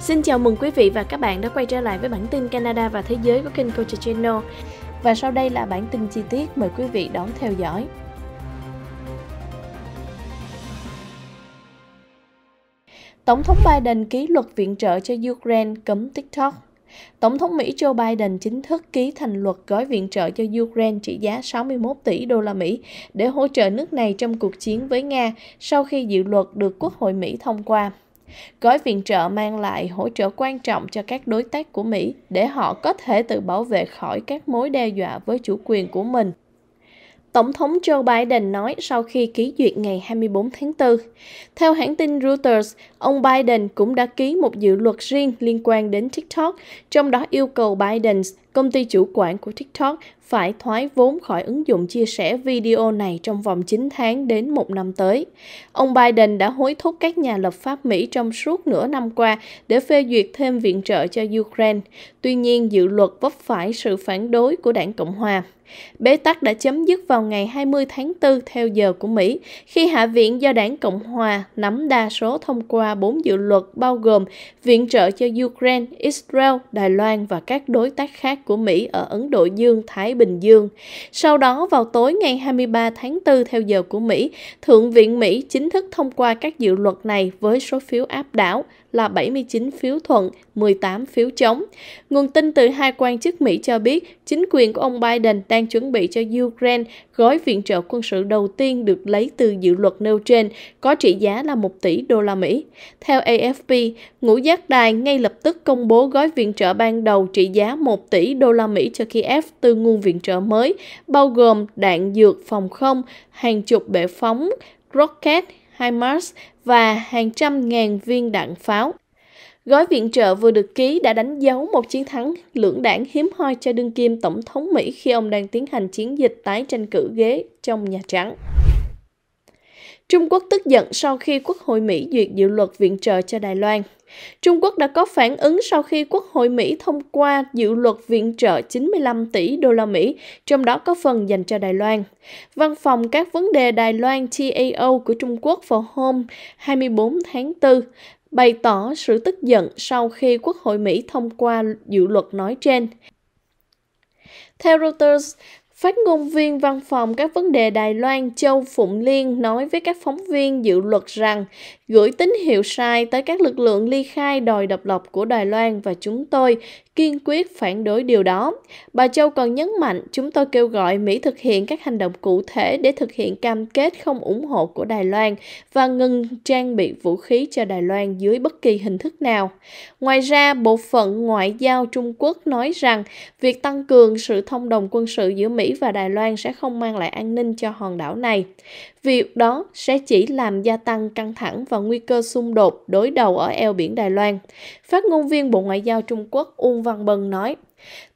Xin chào mừng quý vị và các bạn đã quay trở lại với bản tin Canada và thế giới của kênh Culture Channel. Và sau đây là bản tin chi tiết mời quý vị đón theo dõi. Tổng thống Biden ký luật viện trợ cho Ukraine cấm TikTok. Tổng thống Mỹ Joe Biden chính thức ký thành luật gói viện trợ cho Ukraine trị giá 61 tỷ đô la Mỹ để hỗ trợ nước này trong cuộc chiến với Nga sau khi dự luật được Quốc hội Mỹ thông qua. Gói viện trợ mang lại hỗ trợ quan trọng cho các đối tác của Mỹ để họ có thể tự bảo vệ khỏi các mối đe dọa với chủ quyền của mình. Tổng thống Joe Biden nói sau khi ký duyệt ngày 24 tháng 4. Theo hãng tin Reuters, ông Biden cũng đã ký một dự luật riêng liên quan đến TikTok, trong đó yêu cầu Biden công ty chủ quản của TikTok phải thoái vốn khỏi ứng dụng chia sẻ video này trong vòng 9 tháng đến một năm tới. Ông Biden đã hối thúc các nhà lập pháp Mỹ trong suốt nửa năm qua để phê duyệt thêm viện trợ cho Ukraine. Tuy nhiên, dự luật vấp phải sự phản đối của đảng Cộng Hòa. Bế tắc đã chấm dứt vào ngày 20 tháng 4 theo giờ của Mỹ, khi Hạ viện do đảng Cộng Hòa nắm đa số thông qua bốn dự luật bao gồm viện trợ cho Ukraine, Israel, Đài Loan và các đối tác khác sát của Mỹ ở Ấn Độ Dương, Thái Bình Dương. Sau đó, vào tối ngày 23 tháng 4 theo giờ của Mỹ, Thượng viện Mỹ chính thức thông qua các dự luật này với số phiếu áp đảo là 79 phiếu thuận, 18 phiếu chống. Nguồn tin từ hai quan chức Mỹ cho biết, chính quyền của ông Biden đang chuẩn bị cho Ukraine gói viện trợ quân sự đầu tiên được lấy từ dự luật nêu trên, có trị giá là 1 tỷ đô la Mỹ. Theo AFP, ngũ giác đài ngay lập tức công bố gói viện trợ ban đầu trị giá 1 tỷ đô la Mỹ cho Kiev từ nguồn viện trợ mới, bao gồm đạn dược phòng không, hàng chục bệ phóng, rocket, HIMARS và hàng trăm ngàn viên đạn pháo. Gói viện trợ vừa được ký đã đánh dấu một chiến thắng lưỡng đảng hiếm hoi cho đương kim Tổng thống Mỹ khi ông đang tiến hành chiến dịch tái tranh cử ghế trong Nhà Trắng. Trung Quốc tức giận sau khi Quốc hội Mỹ duyệt dự luật viện trợ cho Đài Loan. Trung Quốc đã có phản ứng sau khi Quốc hội Mỹ thông qua dự luật viện trợ 95 tỷ đô la Mỹ, trong đó có phần dành cho Đài Loan. Văn phòng các vấn đề Đài Loan TAO của Trung Quốc vào hôm 24 tháng 4 bày tỏ sự tức giận sau khi Quốc hội Mỹ thông qua dự luật nói trên. Theo Reuters, Phát ngôn viên Văn phòng các vấn đề Đài Loan Châu Phụng Liên nói với các phóng viên dự luật rằng gửi tín hiệu sai tới các lực lượng ly khai đòi độc lập của Đài Loan và chúng tôi kiên quyết phản đối điều đó. Bà Châu còn nhấn mạnh chúng tôi kêu gọi Mỹ thực hiện các hành động cụ thể để thực hiện cam kết không ủng hộ của Đài Loan và ngừng trang bị vũ khí cho Đài Loan dưới bất kỳ hình thức nào. Ngoài ra, bộ phận ngoại giao Trung Quốc nói rằng việc tăng cường sự thông đồng quân sự giữa Mỹ và Đài Loan sẽ không mang lại an ninh cho hòn đảo này. Việc đó sẽ chỉ làm gia tăng căng thẳng và nguy cơ xung đột đối đầu ở eo biển Đài Loan. Phát ngôn viên Bộ Ngoại giao Trung Quốc Uông Văn Bân nói,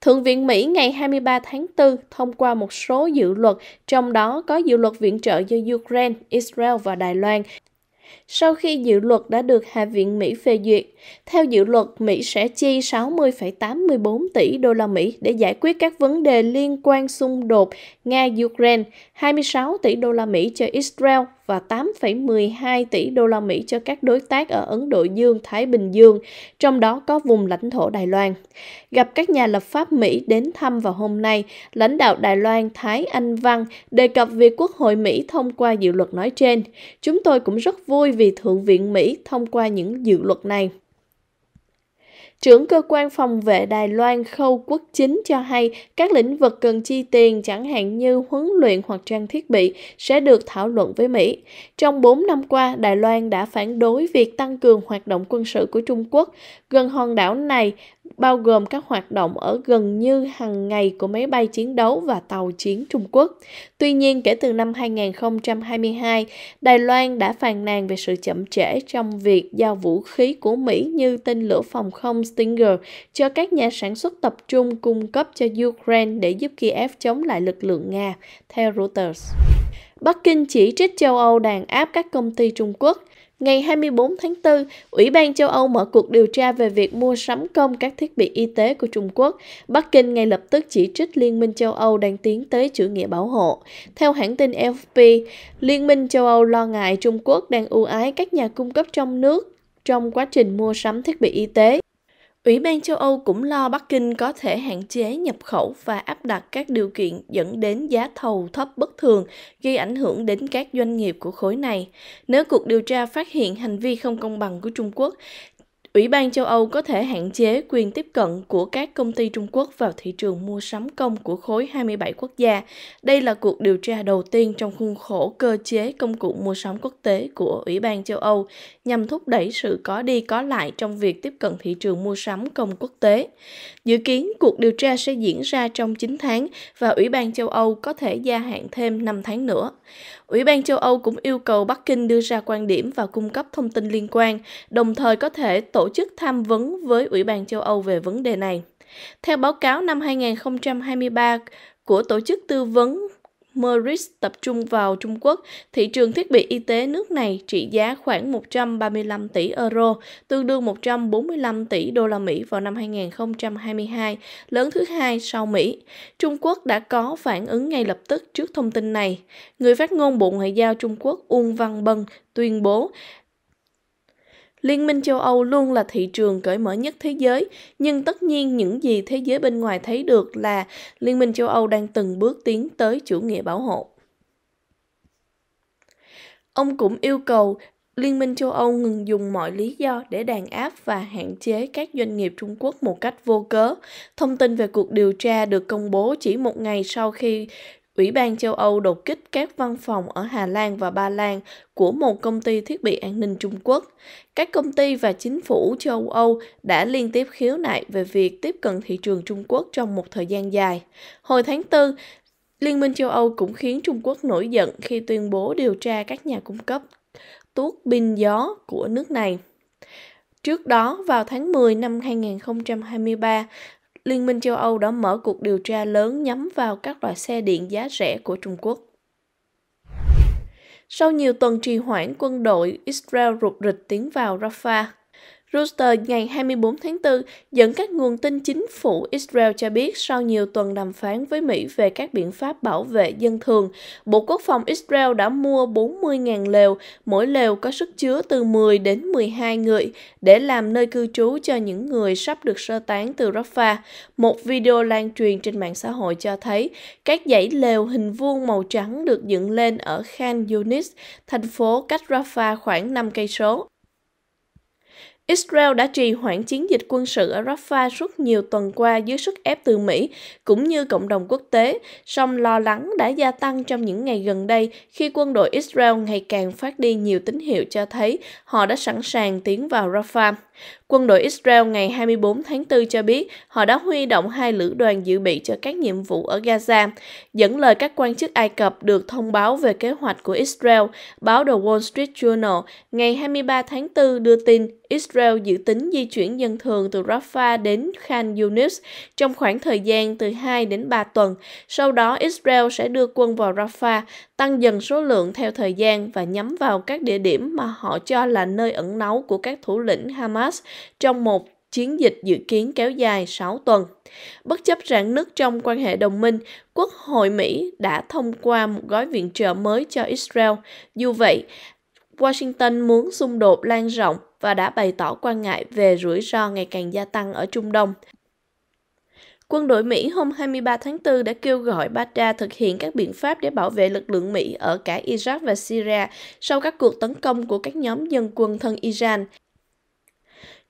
Thượng viện Mỹ ngày 23 tháng 4 thông qua một số dự luật, trong đó có dự luật viện trợ cho Ukraine, Israel và Đài Loan sau khi dự luật đã được Hạ viện Mỹ phê duyệt, theo dự luật Mỹ sẽ chi 60,84 tỷ đô la Mỹ để giải quyết các vấn đề liên quan xung đột Nga-Ukraine, 26 tỷ đô la Mỹ cho Israel và 8,12 tỷ đô la Mỹ cho các đối tác ở Ấn Độ Dương, Thái Bình Dương, trong đó có vùng lãnh thổ Đài Loan. Gặp các nhà lập pháp Mỹ đến thăm vào hôm nay, lãnh đạo Đài Loan Thái Anh Văn đề cập việc Quốc hội Mỹ thông qua dự luật nói trên. Chúng tôi cũng rất vui vì Thượng viện Mỹ thông qua những dự luật này. Trưởng cơ quan phòng vệ Đài Loan Khâu Quốc Chính cho hay các lĩnh vực cần chi tiền chẳng hạn như huấn luyện hoặc trang thiết bị sẽ được thảo luận với Mỹ. Trong 4 năm qua, Đài Loan đã phản đối việc tăng cường hoạt động quân sự của Trung Quốc gần hòn đảo này, bao gồm các hoạt động ở gần như hàng ngày của máy bay chiến đấu và tàu chiến Trung Quốc. Tuy nhiên, kể từ năm 2022, Đài Loan đã phàn nàn về sự chậm trễ trong việc giao vũ khí của Mỹ như tên lửa phòng không Stinger cho các nhà sản xuất tập trung cung cấp cho Ukraine để giúp Kiev chống lại lực lượng Nga, theo Reuters. Bắc Kinh chỉ trích châu Âu đàn áp các công ty Trung Quốc. Ngày 24 tháng 4, Ủy ban châu Âu mở cuộc điều tra về việc mua sắm công các thiết bị y tế của Trung Quốc. Bắc Kinh ngay lập tức chỉ trích Liên minh châu Âu đang tiến tới chủ nghĩa bảo hộ. Theo hãng tin AFP, Liên minh châu Âu lo ngại Trung Quốc đang ưu ái các nhà cung cấp trong nước trong quá trình mua sắm thiết bị y tế. Ủy ban châu Âu cũng lo Bắc Kinh có thể hạn chế nhập khẩu và áp đặt các điều kiện dẫn đến giá thầu thấp bất thường, gây ảnh hưởng đến các doanh nghiệp của khối này. Nếu cuộc điều tra phát hiện hành vi không công bằng của Trung Quốc, Ủy ban châu Âu có thể hạn chế quyền tiếp cận của các công ty Trung Quốc vào thị trường mua sắm công của khối 27 quốc gia. Đây là cuộc điều tra đầu tiên trong khuôn khổ cơ chế công cụ mua sắm quốc tế của Ủy ban châu Âu nhằm thúc đẩy sự có đi có lại trong việc tiếp cận thị trường mua sắm công quốc tế. Dự kiến cuộc điều tra sẽ diễn ra trong 9 tháng và Ủy ban châu Âu có thể gia hạn thêm 5 tháng nữa. Ủy ban châu Âu cũng yêu cầu Bắc Kinh đưa ra quan điểm và cung cấp thông tin liên quan, đồng thời có thể tổ chức tham vấn với Ủy ban châu Âu về vấn đề này. Theo báo cáo năm 2023 của Tổ chức Tư vấn Meris tập trung vào Trung Quốc, thị trường thiết bị y tế nước này trị giá khoảng 135 tỷ euro, tương đương 145 tỷ đô la Mỹ vào năm 2022, lớn thứ hai sau Mỹ. Trung Quốc đã có phản ứng ngay lập tức trước thông tin này. Người phát ngôn Bộ Ngoại giao Trung Quốc Uông Văn Bân tuyên bố Liên minh châu Âu luôn là thị trường cởi mở nhất thế giới, nhưng tất nhiên những gì thế giới bên ngoài thấy được là Liên minh châu Âu đang từng bước tiến tới chủ nghĩa bảo hộ. Ông cũng yêu cầu Liên minh châu Âu ngừng dùng mọi lý do để đàn áp và hạn chế các doanh nghiệp Trung Quốc một cách vô cớ. Thông tin về cuộc điều tra được công bố chỉ một ngày sau khi Ủy ban châu Âu đột kích các văn phòng ở Hà Lan và Ba Lan của một công ty thiết bị an ninh Trung Quốc. Các công ty và chính phủ châu Âu đã liên tiếp khiếu nại về việc tiếp cận thị trường Trung Quốc trong một thời gian dài. Hồi tháng 4, Liên minh châu Âu cũng khiến Trung Quốc nổi giận khi tuyên bố điều tra các nhà cung cấp tuốt pin gió của nước này. Trước đó, vào tháng 10 năm 2023, Liên minh châu Âu đã mở cuộc điều tra lớn nhắm vào các loại xe điện giá rẻ của Trung Quốc. Sau nhiều tuần trì hoãn, quân đội Israel rụt rịch tiến vào Rafah. Reuters ngày 24 tháng 4 dẫn các nguồn tin chính phủ Israel cho biết sau nhiều tuần đàm phán với Mỹ về các biện pháp bảo vệ dân thường, Bộ Quốc phòng Israel đã mua 40.000 lều, mỗi lều có sức chứa từ 10 đến 12 người để làm nơi cư trú cho những người sắp được sơ tán từ Rafah. Một video lan truyền trên mạng xã hội cho thấy các dãy lều hình vuông màu trắng được dựng lên ở Khan Yunis, thành phố cách Rafah khoảng 5 cây số. Israel đã trì hoãn chiến dịch quân sự ở Rafah suốt nhiều tuần qua dưới sức ép từ Mỹ cũng như cộng đồng quốc tế, song lo lắng đã gia tăng trong những ngày gần đây khi quân đội Israel ngày càng phát đi nhiều tín hiệu cho thấy họ đã sẵn sàng tiến vào Rafah. Quân đội Israel ngày 24 tháng 4 cho biết họ đã huy động hai lữ đoàn dự bị cho các nhiệm vụ ở Gaza. Dẫn lời các quan chức Ai Cập được thông báo về kế hoạch của Israel, báo The Wall Street Journal ngày 23 tháng 4 đưa tin Israel dự tính di chuyển dân thường từ Rafah đến Khan Yunis trong khoảng thời gian từ 2 đến 3 tuần. Sau đó, Israel sẽ đưa quân vào Rafah, tăng dần số lượng theo thời gian và nhắm vào các địa điểm mà họ cho là nơi ẩn náu của các thủ lĩnh Hamas Hamas trong một chiến dịch dự kiến kéo dài 6 tuần. Bất chấp rạn nứt trong quan hệ đồng minh, Quốc hội Mỹ đã thông qua một gói viện trợ mới cho Israel. Dù vậy, Washington muốn xung đột lan rộng và đã bày tỏ quan ngại về rủi ro ngày càng gia tăng ở Trung Đông. Quân đội Mỹ hôm 23 tháng 4 đã kêu gọi Baghdad thực hiện các biện pháp để bảo vệ lực lượng Mỹ ở cả Iraq và Syria sau các cuộc tấn công của các nhóm dân quân thân Iran.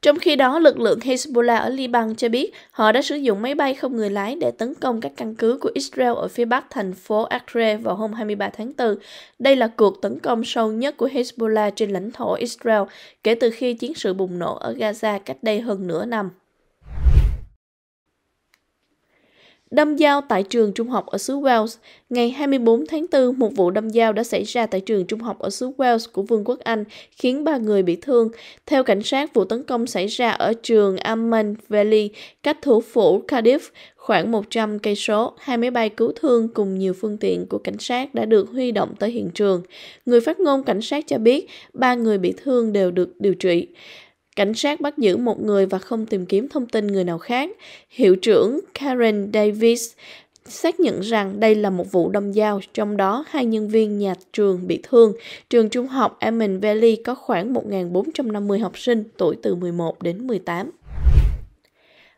Trong khi đó, lực lượng Hezbollah ở Liban cho biết họ đã sử dụng máy bay không người lái để tấn công các căn cứ của Israel ở phía bắc thành phố Akre vào hôm 23 tháng 4. Đây là cuộc tấn công sâu nhất của Hezbollah trên lãnh thổ Israel kể từ khi chiến sự bùng nổ ở Gaza cách đây hơn nửa năm. Đâm dao tại trường trung học ở xứ Wales. Ngày 24 tháng 4, một vụ đâm dao đã xảy ra tại trường trung học ở xứ Wales của Vương quốc Anh, khiến ba người bị thương. Theo cảnh sát, vụ tấn công xảy ra ở trường Amman Valley, cách thủ phủ Cardiff, khoảng 100 cây số, hai máy bay cứu thương cùng nhiều phương tiện của cảnh sát đã được huy động tới hiện trường. Người phát ngôn cảnh sát cho biết ba người bị thương đều được điều trị. Cảnh sát bắt giữ một người và không tìm kiếm thông tin người nào khác. Hiệu trưởng Karen Davis xác nhận rằng đây là một vụ đâm dao, trong đó hai nhân viên nhà trường bị thương. Trường trung học Almond Valley có khoảng 1.450 học sinh tuổi từ 11 đến 18.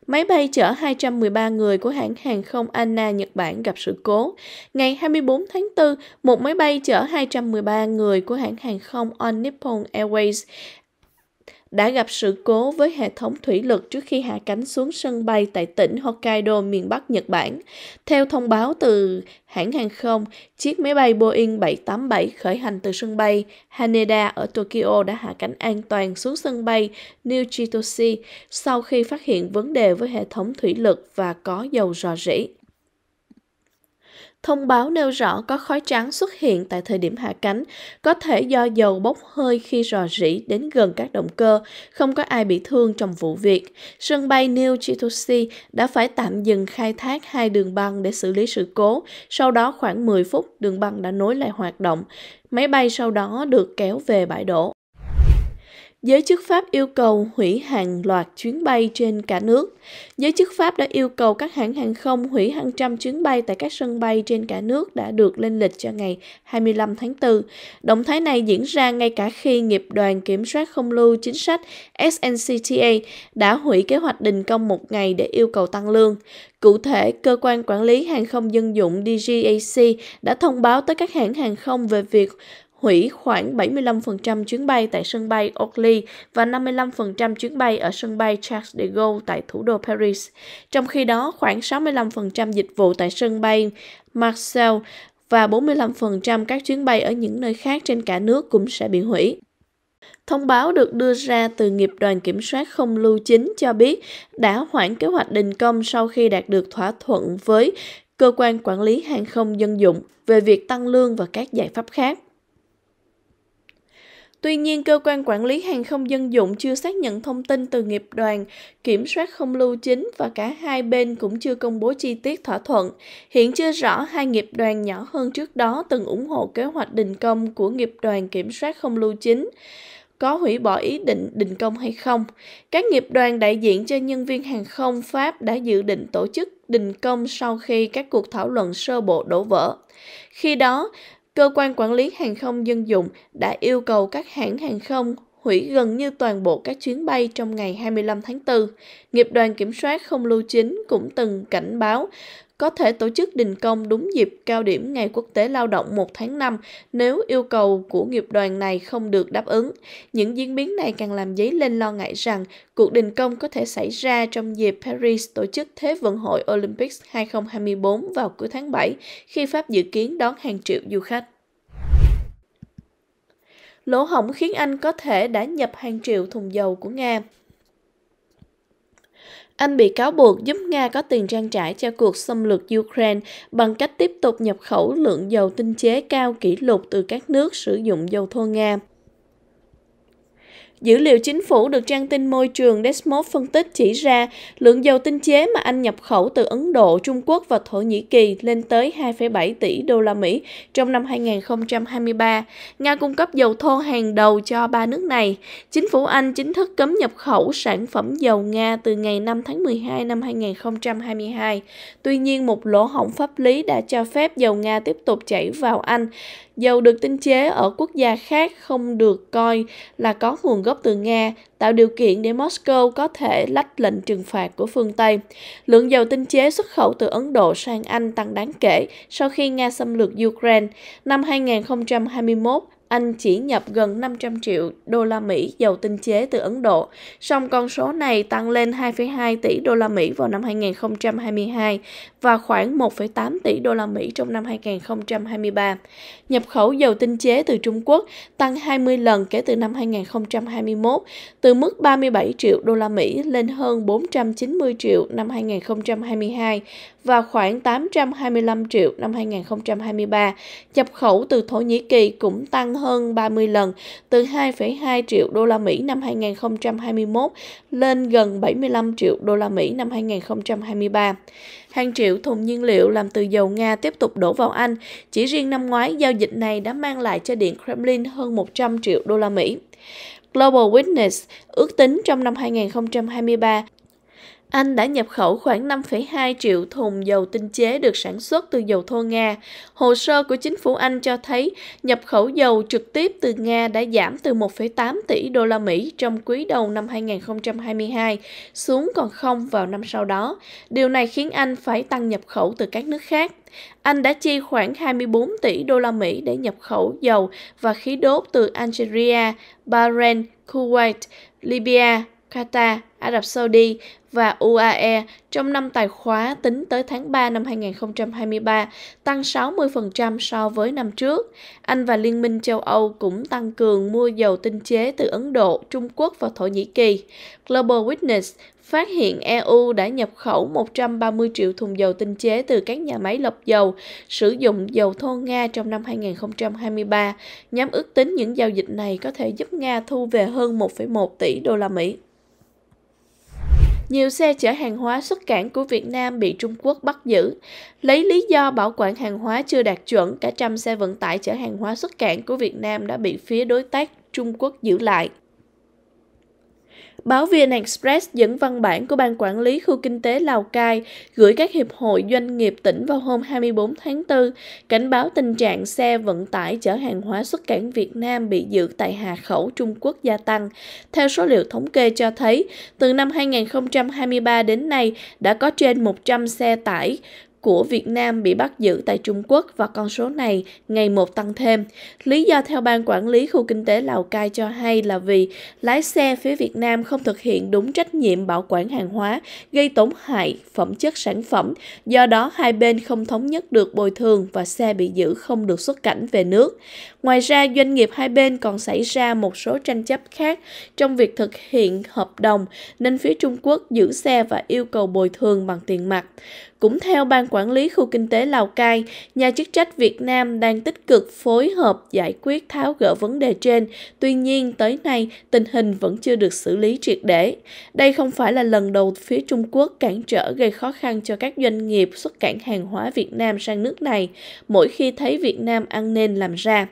Máy bay chở 213 người của hãng hàng không Anna Nhật Bản gặp sự cố. Ngày 24 tháng 4, một máy bay chở 213 người của hãng hàng không On Nippon Airways đã gặp sự cố với hệ thống thủy lực trước khi hạ cánh xuống sân bay tại tỉnh Hokkaido, miền Bắc Nhật Bản. Theo thông báo từ hãng hàng không, chiếc máy bay Boeing 787 khởi hành từ sân bay Haneda ở Tokyo đã hạ cánh an toàn xuống sân bay New Chitoshi sau khi phát hiện vấn đề với hệ thống thủy lực và có dầu rò rỉ. Thông báo nêu rõ có khói trắng xuất hiện tại thời điểm hạ cánh, có thể do dầu bốc hơi khi rò rỉ đến gần các động cơ, không có ai bị thương trong vụ việc. Sân bay New Chitose đã phải tạm dừng khai thác hai đường băng để xử lý sự cố, sau đó khoảng 10 phút đường băng đã nối lại hoạt động. Máy bay sau đó được kéo về bãi đổ. Giới chức Pháp yêu cầu hủy hàng loạt chuyến bay trên cả nước. Giới chức Pháp đã yêu cầu các hãng hàng không hủy hàng trăm chuyến bay tại các sân bay trên cả nước đã được lên lịch cho ngày 25 tháng 4. Động thái này diễn ra ngay cả khi nghiệp đoàn kiểm soát không lưu chính sách SNCTA đã hủy kế hoạch đình công một ngày để yêu cầu tăng lương. Cụ thể, cơ quan quản lý hàng không dân dụng DGAC đã thông báo tới các hãng hàng không về việc hủy khoảng 75% chuyến bay tại sân bay Orly và 55% chuyến bay ở sân bay Charles de Gaulle tại thủ đô Paris. Trong khi đó, khoảng 65% dịch vụ tại sân bay Marseille và 45% các chuyến bay ở những nơi khác trên cả nước cũng sẽ bị hủy. Thông báo được đưa ra từ nghiệp đoàn kiểm soát không lưu chính cho biết đã hoãn kế hoạch đình công sau khi đạt được thỏa thuận với cơ quan quản lý hàng không dân dụng về việc tăng lương và các giải pháp khác. Tuy nhiên, cơ quan quản lý hàng không dân dụng chưa xác nhận thông tin từ nghiệp đoàn, kiểm soát không lưu chính và cả hai bên cũng chưa công bố chi tiết thỏa thuận. Hiện chưa rõ hai nghiệp đoàn nhỏ hơn trước đó từng ủng hộ kế hoạch đình công của nghiệp đoàn kiểm soát không lưu chính có hủy bỏ ý định đình công hay không. Các nghiệp đoàn đại diện cho nhân viên hàng không Pháp đã dự định tổ chức đình công sau khi các cuộc thảo luận sơ bộ đổ vỡ. Khi đó, cơ quan quản lý hàng không dân dụng đã yêu cầu các hãng hàng không hủy gần như toàn bộ các chuyến bay trong ngày 25 tháng 4. Nghiệp đoàn kiểm soát không lưu chính cũng từng cảnh báo có thể tổ chức đình công đúng dịp cao điểm Ngày Quốc tế Lao động 1 tháng 5 nếu yêu cầu của nghiệp đoàn này không được đáp ứng. Những diễn biến này càng làm dấy lên lo ngại rằng cuộc đình công có thể xảy ra trong dịp Paris tổ chức Thế vận hội Olympics 2024 vào cuối tháng 7 khi Pháp dự kiến đón hàng triệu du khách. Lỗ hổng khiến Anh có thể đã nhập hàng triệu thùng dầu của Nga anh bị cáo buộc giúp Nga có tiền trang trải cho cuộc xâm lược Ukraine bằng cách tiếp tục nhập khẩu lượng dầu tinh chế cao kỷ lục từ các nước sử dụng dầu thô Nga. Dữ liệu chính phủ được trang tin môi trường Desmos phân tích chỉ ra lượng dầu tinh chế mà Anh nhập khẩu từ Ấn Độ, Trung Quốc và Thổ Nhĩ Kỳ lên tới 2,7 tỷ đô la Mỹ trong năm 2023. Nga cung cấp dầu thô hàng đầu cho ba nước này. Chính phủ Anh chính thức cấm nhập khẩu sản phẩm dầu Nga từ ngày 5 tháng 12 năm 2022. Tuy nhiên, một lỗ hổng pháp lý đã cho phép dầu Nga tiếp tục chảy vào Anh dầu được tinh chế ở quốc gia khác không được coi là có nguồn gốc từ Nga, tạo điều kiện để Moscow có thể lách lệnh trừng phạt của phương Tây. Lượng dầu tinh chế xuất khẩu từ Ấn Độ sang Anh tăng đáng kể sau khi Nga xâm lược Ukraine. Năm 2021, anh chỉ nhập gần 500 triệu đô la Mỹ dầu tinh chế từ Ấn Độ, song con số này tăng lên 2,2 tỷ đô la Mỹ vào năm 2022 và khoảng 1,8 tỷ đô la Mỹ trong năm 2023. Nhập khẩu dầu tinh chế từ Trung Quốc tăng 20 lần kể từ năm 2021, từ mức 37 triệu đô la Mỹ lên hơn 490 triệu năm 2022 và khoảng 825 triệu năm 2023. Nhập khẩu từ Thổ Nhĩ Kỳ cũng tăng hơn 30 lần, từ 2,2 triệu đô la Mỹ năm 2021 lên gần 75 triệu đô la Mỹ năm 2023. Hàng triệu thùng nhiên liệu làm từ dầu Nga tiếp tục đổ vào Anh. Chỉ riêng năm ngoái, giao dịch này đã mang lại cho Điện Kremlin hơn 100 triệu đô la Mỹ. Global Witness ước tính trong năm 2023, anh đã nhập khẩu khoảng 5,2 triệu thùng dầu tinh chế được sản xuất từ dầu thô Nga. Hồ sơ của chính phủ Anh cho thấy nhập khẩu dầu trực tiếp từ Nga đã giảm từ 1,8 tỷ đô la Mỹ trong quý đầu năm 2022 xuống còn không vào năm sau đó. Điều này khiến Anh phải tăng nhập khẩu từ các nước khác. Anh đã chi khoảng 24 tỷ đô la Mỹ để nhập khẩu dầu và khí đốt từ Algeria, Bahrain, Kuwait, Libya, Qatar, Ả Rập Saudi và UAE trong năm tài khóa tính tới tháng 3 năm 2023, tăng 60% so với năm trước. Anh và Liên minh châu Âu cũng tăng cường mua dầu tinh chế từ Ấn Độ, Trung Quốc và Thổ Nhĩ Kỳ. Global Witness phát hiện EU đã nhập khẩu 130 triệu thùng dầu tinh chế từ các nhà máy lọc dầu sử dụng dầu thô Nga trong năm 2023. Nhóm ước tính những giao dịch này có thể giúp Nga thu về hơn 1,1 tỷ đô la Mỹ nhiều xe chở hàng hóa xuất cảng của Việt Nam bị Trung Quốc bắt giữ. Lấy lý do bảo quản hàng hóa chưa đạt chuẩn, cả trăm xe vận tải chở hàng hóa xuất cảng của Việt Nam đã bị phía đối tác Trung Quốc giữ lại. Báo VN Express dẫn văn bản của Ban Quản lý Khu Kinh tế Lào Cai gửi các hiệp hội doanh nghiệp tỉnh vào hôm 24 tháng 4, cảnh báo tình trạng xe vận tải chở hàng hóa xuất cảnh Việt Nam bị giữ tại Hà Khẩu, Trung Quốc gia tăng. Theo số liệu thống kê cho thấy, từ năm 2023 đến nay đã có trên 100 xe tải của Việt Nam bị bắt giữ tại Trung Quốc và con số này ngày một tăng thêm. Lý do theo Ban Quản lý Khu Kinh tế Lào Cai cho hay là vì lái xe phía Việt Nam không thực hiện đúng trách nhiệm bảo quản hàng hóa, gây tổn hại phẩm chất sản phẩm, do đó hai bên không thống nhất được bồi thường và xe bị giữ không được xuất cảnh về nước. Ngoài ra, doanh nghiệp hai bên còn xảy ra một số tranh chấp khác trong việc thực hiện hợp đồng, nên phía Trung Quốc giữ xe và yêu cầu bồi thường bằng tiền mặt. Cũng theo Ban Quản lý Khu Kinh tế Lào Cai, nhà chức trách Việt Nam đang tích cực phối hợp giải quyết tháo gỡ vấn đề trên. Tuy nhiên, tới nay, tình hình vẫn chưa được xử lý triệt để. Đây không phải là lần đầu phía Trung Quốc cản trở gây khó khăn cho các doanh nghiệp xuất cảng hàng hóa Việt Nam sang nước này, mỗi khi thấy Việt Nam ăn nên làm ra.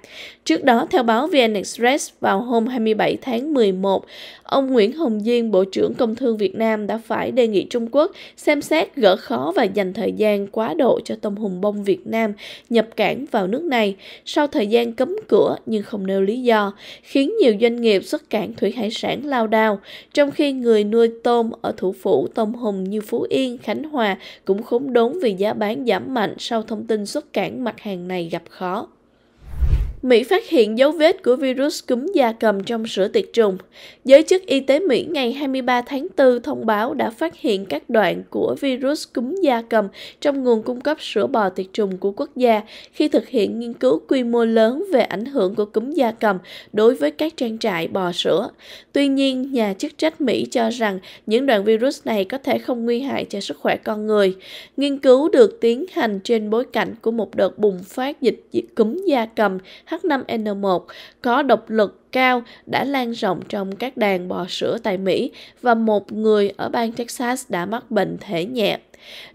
Trước đó, theo báo VN Express, vào hôm 27 tháng 11, ông Nguyễn Hồng Diên, Bộ trưởng Công Thương Việt Nam đã phải đề nghị Trung Quốc xem xét gỡ khó và giảm dành thời gian quá độ cho tôm hùm bông Việt Nam nhập cảng vào nước này sau thời gian cấm cửa nhưng không nêu lý do, khiến nhiều doanh nghiệp xuất cảng thủy hải sản lao đao, trong khi người nuôi tôm ở thủ phủ tôm hùm như Phú Yên, Khánh Hòa cũng khốn đốn vì giá bán giảm mạnh sau thông tin xuất cảng mặt hàng này gặp khó. Mỹ phát hiện dấu vết của virus cúm da cầm trong sữa tiệt trùng. Giới chức y tế Mỹ ngày 23 tháng 4 thông báo đã phát hiện các đoạn của virus cúm da cầm trong nguồn cung cấp sữa bò tiệt trùng của quốc gia khi thực hiện nghiên cứu quy mô lớn về ảnh hưởng của cúm da cầm đối với các trang trại bò sữa. Tuy nhiên, nhà chức trách Mỹ cho rằng những đoạn virus này có thể không nguy hại cho sức khỏe con người. Nghiên cứu được tiến hành trên bối cảnh của một đợt bùng phát dịch cúm da cầm H5N1 có độc lực cao đã lan rộng trong các đàn bò sữa tại Mỹ và một người ở bang Texas đã mắc bệnh thể nhẹ.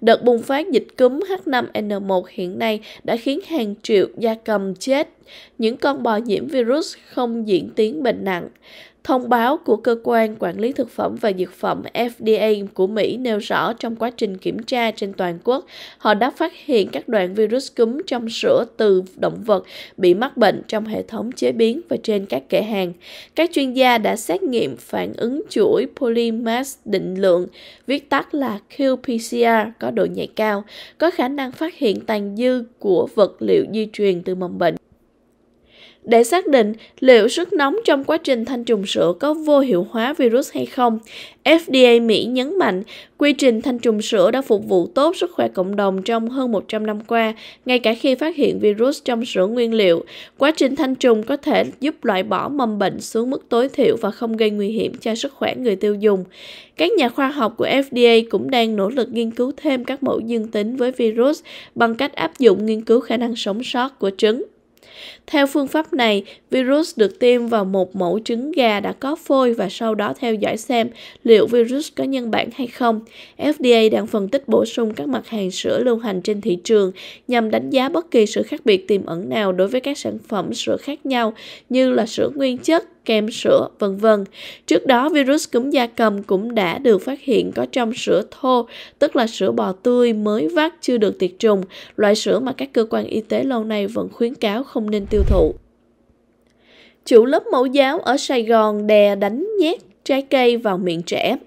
Đợt bùng phát dịch cúm H5N1 hiện nay đã khiến hàng triệu gia cầm chết. Những con bò nhiễm virus không diễn tiến bệnh nặng. Thông báo của Cơ quan Quản lý Thực phẩm và Dược phẩm FDA của Mỹ nêu rõ trong quá trình kiểm tra trên toàn quốc, họ đã phát hiện các đoạn virus cúm trong sữa từ động vật bị mắc bệnh trong hệ thống chế biến và trên các kệ hàng. Các chuyên gia đã xét nghiệm phản ứng chuỗi polymerase định lượng, viết tắt là qPCR có độ nhạy cao, có khả năng phát hiện tàn dư của vật liệu di truyền từ mầm bệnh để xác định liệu sức nóng trong quá trình thanh trùng sữa có vô hiệu hóa virus hay không. FDA Mỹ nhấn mạnh quy trình thanh trùng sữa đã phục vụ tốt sức khỏe cộng đồng trong hơn 100 năm qua, ngay cả khi phát hiện virus trong sữa nguyên liệu. Quá trình thanh trùng có thể giúp loại bỏ mầm bệnh xuống mức tối thiểu và không gây nguy hiểm cho sức khỏe người tiêu dùng. Các nhà khoa học của FDA cũng đang nỗ lực nghiên cứu thêm các mẫu dương tính với virus bằng cách áp dụng nghiên cứu khả năng sống sót của trứng. Theo phương pháp này, virus được tiêm vào một mẫu trứng gà đã có phôi và sau đó theo dõi xem liệu virus có nhân bản hay không. FDA đang phân tích bổ sung các mặt hàng sữa lưu hành trên thị trường nhằm đánh giá bất kỳ sự khác biệt tiềm ẩn nào đối với các sản phẩm sữa khác nhau như là sữa nguyên chất, kem sữa, vân vân. Trước đó, virus cúm da cầm cũng đã được phát hiện có trong sữa thô, tức là sữa bò tươi mới vắt chưa được tiệt trùng, loại sữa mà các cơ quan y tế lâu nay vẫn khuyến cáo không nên tiêu thụ. Chủ lớp mẫu giáo ở Sài Gòn đè đánh nhét trái cây vào miệng trẻ.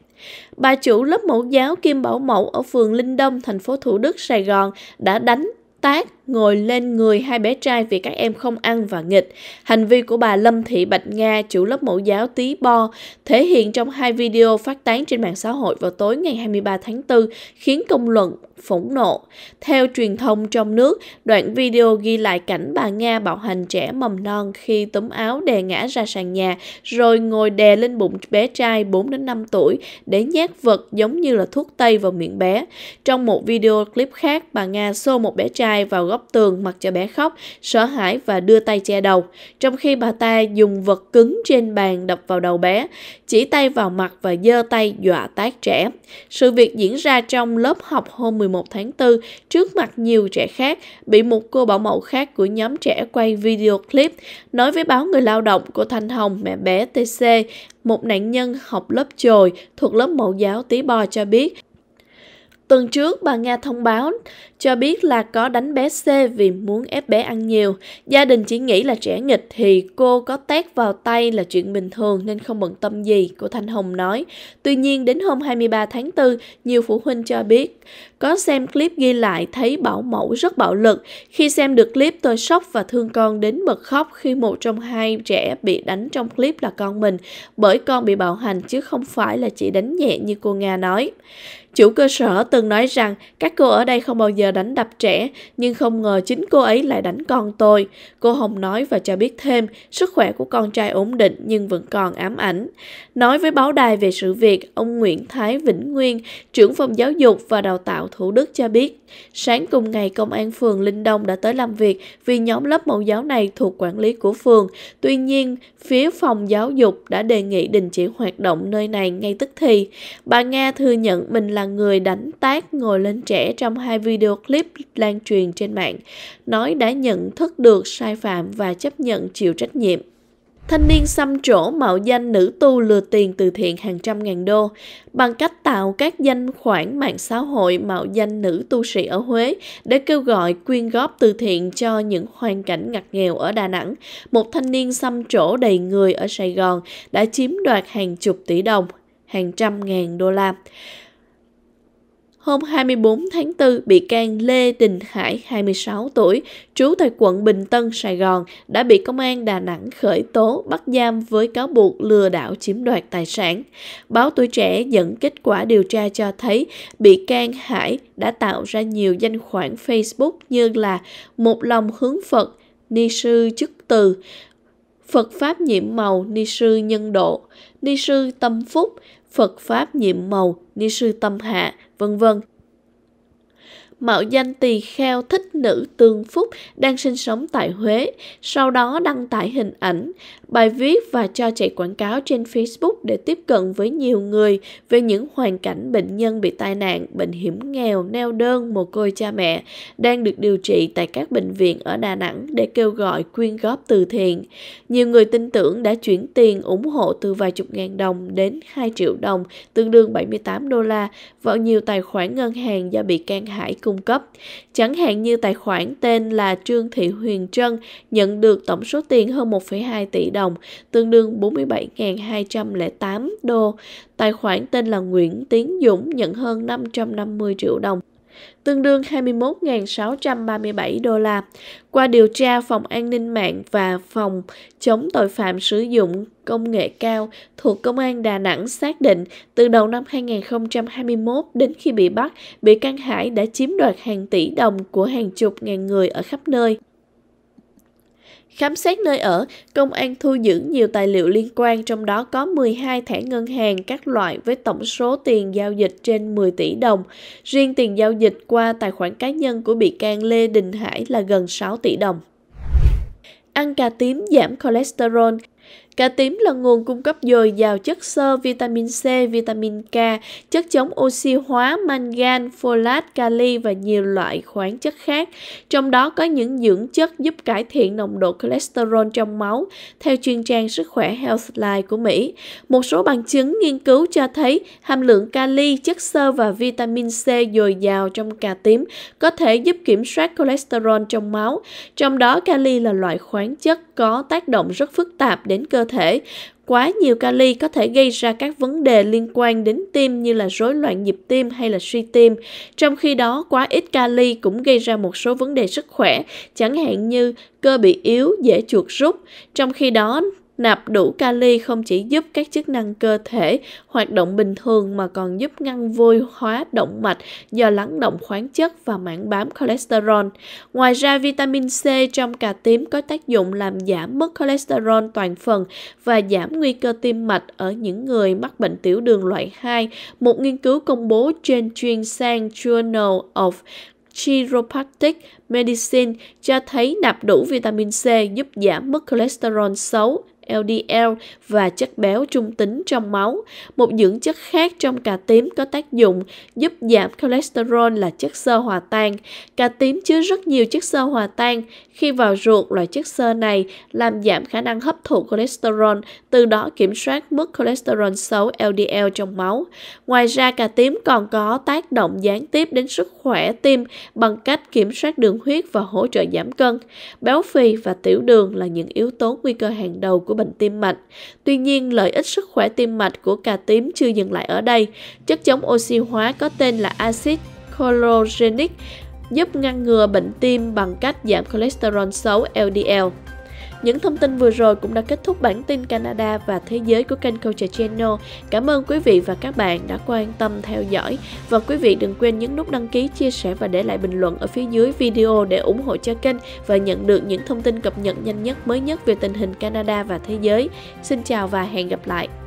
Bà chủ lớp mẫu giáo Kim Bảo Mẫu ở phường Linh Đông, thành phố Thủ Đức, Sài Gòn đã đánh, tác ngồi lên người hai bé trai vì các em không ăn và nghịch. Hành vi của bà Lâm Thị Bạch Nga, chủ lớp mẫu giáo Tí Bo, thể hiện trong hai video phát tán trên mạng xã hội vào tối ngày 23 tháng 4, khiến công luận phẫn nộ. Theo truyền thông trong nước, đoạn video ghi lại cảnh bà Nga bạo hành trẻ mầm non khi túm áo đè ngã ra sàn nhà, rồi ngồi đè lên bụng bé trai 4 đến 5 tuổi để nhét vật giống như là thuốc tây vào miệng bé. Trong một video clip khác, bà Nga xô một bé trai vào góc góc tường mặc cho bé khóc, sợ hãi và đưa tay che đầu, trong khi bà ta dùng vật cứng trên bàn đập vào đầu bé, chỉ tay vào mặt và giơ tay dọa tác trẻ. Sự việc diễn ra trong lớp học hôm 11 tháng 4 trước mặt nhiều trẻ khác, bị một cô bảo mẫu khác của nhóm trẻ quay video clip nói với báo Người Lao động của Thanh Hồng mẹ bé TC, một nạn nhân học lớp trồi thuộc lớp mẫu giáo tí Bò cho biết Tuần trước, bà Nga thông báo cho biết là có đánh bé C vì muốn ép bé ăn nhiều. Gia đình chỉ nghĩ là trẻ nghịch thì cô có tét vào tay là chuyện bình thường nên không bận tâm gì, cô Thanh Hồng nói. Tuy nhiên, đến hôm 23 tháng 4, nhiều phụ huynh cho biết có xem clip ghi lại thấy bảo mẫu rất bạo lực. Khi xem được clip tôi sốc và thương con đến bật khóc khi một trong hai trẻ bị đánh trong clip là con mình bởi con bị bạo hành chứ không phải là chỉ đánh nhẹ như cô Nga nói. Chủ cơ sở từng nói rằng các cô ở đây không bao giờ đánh đập trẻ, nhưng không ngờ chính cô ấy lại đánh con tôi. Cô Hồng nói và cho biết thêm, sức khỏe của con trai ổn định nhưng vẫn còn ám ảnh. Nói với báo đài về sự việc, ông Nguyễn Thái Vĩnh Nguyên, trưởng phòng giáo dục và đào tạo Thủ Đức cho biết, sáng cùng ngày công an phường Linh Đông đã tới làm việc vì nhóm lớp mẫu giáo này thuộc quản lý của phường. Tuy nhiên, phía phòng giáo dục đã đề nghị đình chỉ hoạt động nơi này ngay tức thì. Bà Nga thừa nhận mình là là người đánh tác ngồi lên trẻ trong hai video clip lan truyền trên mạng, nói đã nhận thức được sai phạm và chấp nhận chịu trách nhiệm. Thanh niên xăm trổ mạo danh nữ tu lừa tiền từ thiện hàng trăm ngàn đô bằng cách tạo các danh khoản mạng xã hội mạo danh nữ tu sĩ ở Huế để kêu gọi quyên góp từ thiện cho những hoàn cảnh ngặt nghèo ở Đà Nẵng. Một thanh niên xăm trổ đầy người ở Sài Gòn đã chiếm đoạt hàng chục tỷ đồng, hàng trăm ngàn đô la. Hôm 24 tháng 4, bị can Lê Đình Hải, 26 tuổi, trú tại quận Bình Tân, Sài Gòn, đã bị công an Đà Nẵng khởi tố bắt giam với cáo buộc lừa đảo chiếm đoạt tài sản. Báo Tuổi Trẻ dẫn kết quả điều tra cho thấy bị can Hải đã tạo ra nhiều danh khoản Facebook như là Một lòng hướng Phật, Ni sư chức từ, Phật Pháp nhiễm màu, Ni sư nhân độ, Ni sư tâm phúc, Phật Pháp nhiệm màu, ni sư tâm hạ, vân vân mạo danh tỳ kheo thích nữ Tương Phúc đang sinh sống tại Huế, sau đó đăng tải hình ảnh, bài viết và cho chạy quảng cáo trên Facebook để tiếp cận với nhiều người về những hoàn cảnh bệnh nhân bị tai nạn, bệnh hiểm nghèo, neo đơn, mồ côi cha mẹ đang được điều trị tại các bệnh viện ở Đà Nẵng để kêu gọi quyên góp từ thiện. Nhiều người tin tưởng đã chuyển tiền ủng hộ từ vài chục ngàn đồng đến 2 triệu đồng, tương đương 78 đô la, vào nhiều tài khoản ngân hàng do bị can Hải cung cung cấp. Chẳng hạn như tài khoản tên là Trương Thị Huyền Trân nhận được tổng số tiền hơn 1,2 tỷ đồng, tương đương 47.208 đô. Tài khoản tên là Nguyễn Tiến Dũng nhận hơn 550 triệu đồng, tương đương 21.637 đô la. Qua điều tra, Phòng An ninh mạng và Phòng chống tội phạm sử dụng công nghệ cao thuộc Công an Đà Nẵng xác định từ đầu năm 2021 đến khi bị bắt, bị can Hải đã chiếm đoạt hàng tỷ đồng của hàng chục ngàn người ở khắp nơi. Khám xét nơi ở, công an thu giữ nhiều tài liệu liên quan trong đó có 12 thẻ ngân hàng các loại với tổng số tiền giao dịch trên 10 tỷ đồng. Riêng tiền giao dịch qua tài khoản cá nhân của bị can Lê Đình Hải là gần 6 tỷ đồng. Ăn cà tím giảm cholesterol Cà tím là nguồn cung cấp dồi dào chất xơ, vitamin C, vitamin K, chất chống oxy hóa, mangan, folate, kali và nhiều loại khoáng chất khác. Trong đó có những dưỡng chất giúp cải thiện nồng độ cholesterol trong máu, theo chuyên trang sức khỏe Healthline của Mỹ. Một số bằng chứng nghiên cứu cho thấy hàm lượng kali, chất xơ và vitamin C dồi dào trong cà tím có thể giúp kiểm soát cholesterol trong máu, trong đó kali là loại khoáng chất có tác động rất phức tạp đến cơ thể. Quá nhiều kali có thể gây ra các vấn đề liên quan đến tim như là rối loạn nhịp tim hay là suy tim. Trong khi đó, quá ít kali cũng gây ra một số vấn đề sức khỏe, chẳng hạn như cơ bị yếu, dễ chuột rút. Trong khi đó, Nạp đủ kali không chỉ giúp các chức năng cơ thể hoạt động bình thường mà còn giúp ngăn vôi hóa động mạch do lắng động khoáng chất và mảng bám cholesterol. Ngoài ra, vitamin C trong cà tím có tác dụng làm giảm mức cholesterol toàn phần và giảm nguy cơ tim mạch ở những người mắc bệnh tiểu đường loại 2. Một nghiên cứu công bố trên chuyên sang Journal of Chiropractic Medicine cho thấy nạp đủ vitamin C giúp giảm mức cholesterol xấu, LDL và chất béo trung tính trong máu. Một dưỡng chất khác trong cà tím có tác dụng giúp giảm cholesterol là chất xơ hòa tan. Cà tím chứa rất nhiều chất xơ hòa tan. Khi vào ruột, loại chất xơ này làm giảm khả năng hấp thụ cholesterol, từ đó kiểm soát mức cholesterol xấu LDL trong máu. Ngoài ra, cà tím còn có tác động gián tiếp đến sức khỏe tim bằng cách kiểm soát đường huyết và hỗ trợ giảm cân. Béo phì và tiểu đường là những yếu tố nguy cơ hàng đầu của bệnh tim mạch. Tuy nhiên, lợi ích sức khỏe tim mạch của cà tím chưa dừng lại ở đây. Chất chống oxy hóa có tên là axit chlorogenic giúp ngăn ngừa bệnh tim bằng cách giảm cholesterol xấu LDL. Những thông tin vừa rồi cũng đã kết thúc bản tin Canada và thế giới của kênh Culture Channel. Cảm ơn quý vị và các bạn đã quan tâm theo dõi và quý vị đừng quên nhấn nút đăng ký, chia sẻ và để lại bình luận ở phía dưới video để ủng hộ cho kênh và nhận được những thông tin cập nhật nhanh nhất mới nhất về tình hình Canada và thế giới. Xin chào và hẹn gặp lại.